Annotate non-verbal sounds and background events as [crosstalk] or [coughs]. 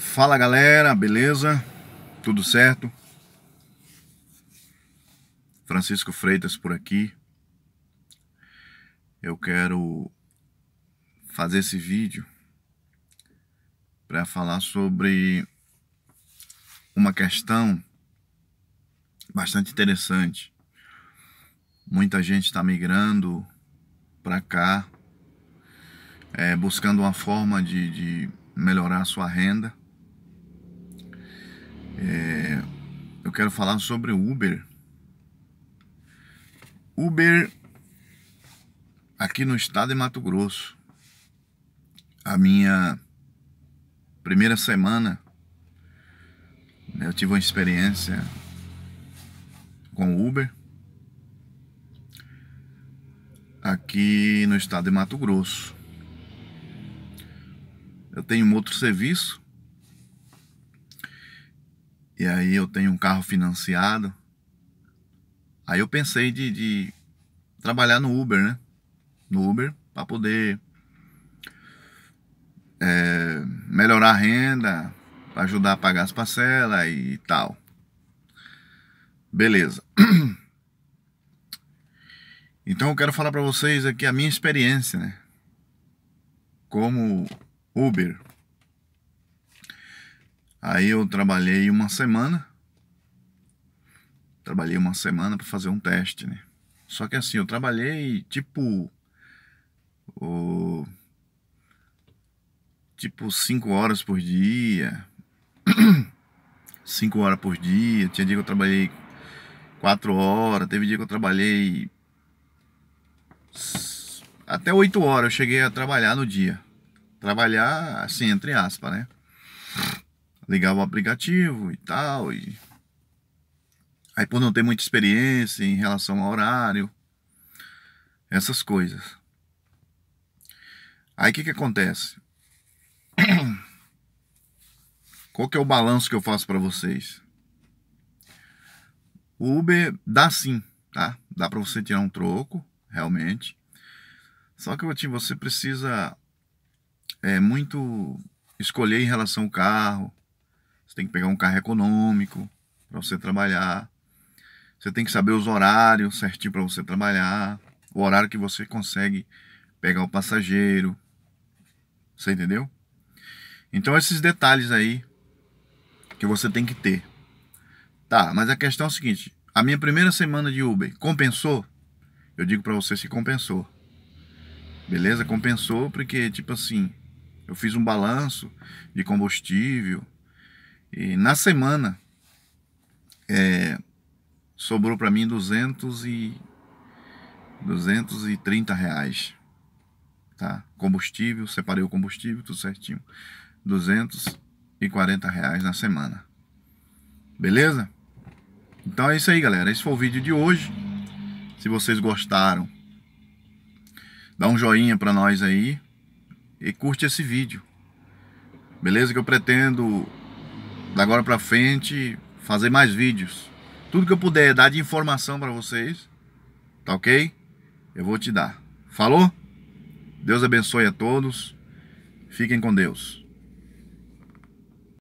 Fala galera, beleza? Tudo certo? Francisco Freitas por aqui. Eu quero fazer esse vídeo para falar sobre uma questão bastante interessante. Muita gente está migrando para cá, é, buscando uma forma de, de melhorar a sua renda é, eu quero falar sobre o Uber. Uber aqui no estado de Mato Grosso. A minha primeira semana né, eu tive uma experiência com o Uber aqui no estado de Mato Grosso. Eu tenho um outro serviço e aí eu tenho um carro financiado. Aí eu pensei de, de trabalhar no Uber, né? No Uber para poder é, melhorar a renda, para ajudar a pagar as parcelas e tal. Beleza. [clears throat] Então eu quero falar para vocês aqui a minha experiência, né? Como Uber, Aí eu trabalhei uma semana. Trabalhei uma semana para fazer um teste, né? Só que assim, eu trabalhei tipo. O, tipo 5 horas por dia. 5 [clears throat] horas por dia. Tinha dia que eu trabalhei 4 horas. Teve dia que eu trabalhei. Até 8 horas eu cheguei a trabalhar no dia. Trabalhar, assim, entre aspas, né? ligar o aplicativo e tal. E... Aí por não ter muita experiência em relação ao horário, essas coisas. Aí o que, que acontece? [coughs] Qual que é o balanço que eu faço para vocês? O Uber dá sim, tá? Dá para você tirar um troco, realmente. Só que você precisa é, muito escolher em relação ao carro, tem que pegar um carro econômico para você trabalhar. Você tem que saber os horários certinho para você trabalhar. O horário que você consegue pegar o passageiro. Você entendeu? Então esses detalhes aí que você tem que ter. Tá, mas a questão é a seguinte, a minha primeira semana de Uber compensou? Eu digo para você se compensou. Beleza? Compensou porque tipo assim, eu fiz um balanço de combustível, e na semana é, sobrou para mim 200 e 230 reais, tá? Combustível, separei o combustível, tudo certinho, 240 reais na semana, beleza? Então é isso aí, galera. Esse foi o vídeo de hoje. Se vocês gostaram, dá um joinha para nós aí e curte esse vídeo, beleza? Que eu pretendo da agora para frente, fazer mais vídeos. Tudo que eu puder dar de informação para vocês, tá ok? Eu vou te dar. Falou? Deus abençoe a todos. Fiquem com Deus.